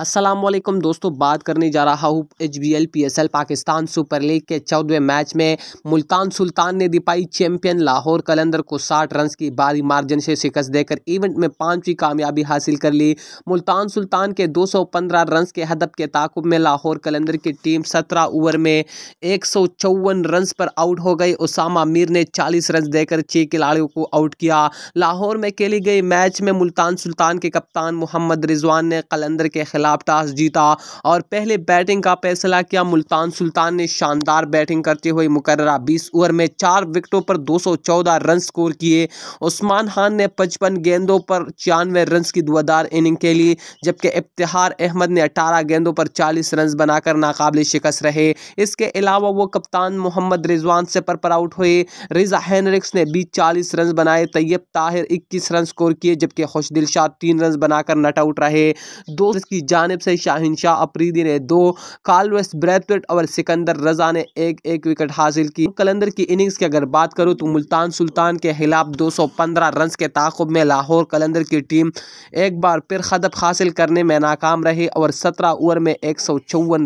असलम दोस्तों बात करने जा रहा हूँ H B L P S L Pakistan super league के चौदहवें मैच में मुल्तान सुल्तान ने दिपाई चैंपियन लाहौर कलंदर को साठ रन की भारी मार्जिन से शिकस्त देकर इवेंट में पाँचवीं कामयाबी हासिल कर ली मुल्तान सुल्तान के 215 रन के हदफ के ताकुब में लाहौर कलंदर की टीम सत्रह ओवर में एक रन पर आउट हो गई उसामा मीर ने चालीस रन देकर छः खिलाड़ियों को आउट किया लाहौर में खेली गई मैच में मुल्तान सुल्तान के कप्तान मोहम्मद रिजवान ने कलंदर के खिलाफ खिलाफ टॉस जीता और पहले बैटिंग का फैसला किया मुल्तान सुल्तान ने शानदार बैटिंग करते हुए मुकर्रा बीस ओवर में चार विकेटों पर 214 रन स्कोर किए उस्मान खान ने पचपन गेंदों पर छियानवे रन की दुआदार इनिंग के लिए जबकि इफ्तार अहमद ने अठारह गेंदों पर चालीस रन बनाकर नाकाबिल शिकस्त रहे इसके अलावा वो कप्तान मोहम्मद रिजवान से पर, पर आउट हुए रिजा हैनरिक्स ने बीस चालीस रन बनाए तैयब ताहिर इक्कीस रन स्कोर किए जबकि खुशदिल शाह तीन रन बनाकर नट आउट रहे दो की जानब से शाहिन शाह अफरीदी ने दो कालवेस ब्रैथवेट और सिकंदर रजा ने एक एक विकेट हासिल की कलंदर की इनिंग्स की अगर बात करूँ तो मुल्तान सुल्तान के खिलाफ दो रन के ताकुब में लाहौर कलंदर की टीम एक बार फिर खदब हासिल करने में नाकाम रही और सत्रह ओवर में एक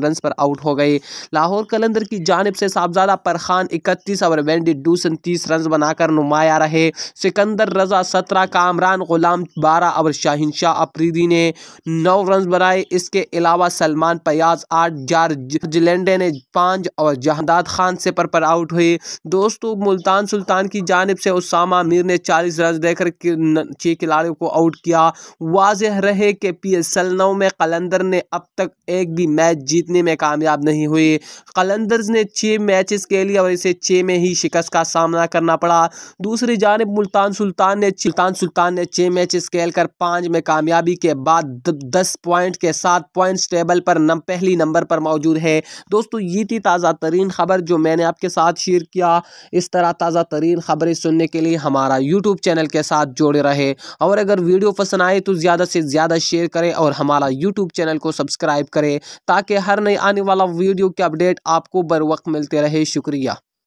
रन पर आउट हो गई लाहौर कलंदर की जानब से साहबजादा परखान इकतीस और वेंडी डूसन तीस रन बनाकर नुमाया रहे सिकंदर रजा सत्रह कामरान गुलाम बारह और शाहिन शाह अफरीदी ने नौ रन बनाए आए इसके अलावा सलमान फयाज आठ जार्ज लेंडे ने पांच और जहादाद खान से पर, पर आउट हुए दोस्तों मुल्तान सुल्तान की जानब से उसामा मीर ने चालीस रन देकर छह खिलाड़ियों को आउट किया वाज रहे कि पी एस में कलंदर ने अब तक एक भी मैच जीतने में कामयाब नहीं हुए कलंदर ने छह मैचेस के लिए और इसे छह में ही शिकस्त का सामना करना पड़ा दूसरी जानब मुल्तान सुल्तान ने सुल्तान सुल्तान ने छह मैचेस खेल कर पाँच में कामयाबी के बाद दस पॉइंट के साथ पॉइंट्स टेबल पर नम पहली नंबर पर मौजूद है दोस्तों ये थी ताज़ा तरीन खबर जो मैंने आपके साथ शेयर किया इस तरह ताज़ा तरीन खबरें सुनने के लिए हमारा यूट्यूब चैनल के साथ जुड़े रहे और अगर वीडियो पसंद आए तो ज़्यादा से ज़्यादा शेयर करें और हमारा यूट्यूब चैनल को सब्सक्राइब करें ताकि हर नई आने वाला वीडियो की अपडेट आपको बर वक्त मिलते रहे शुक्रिया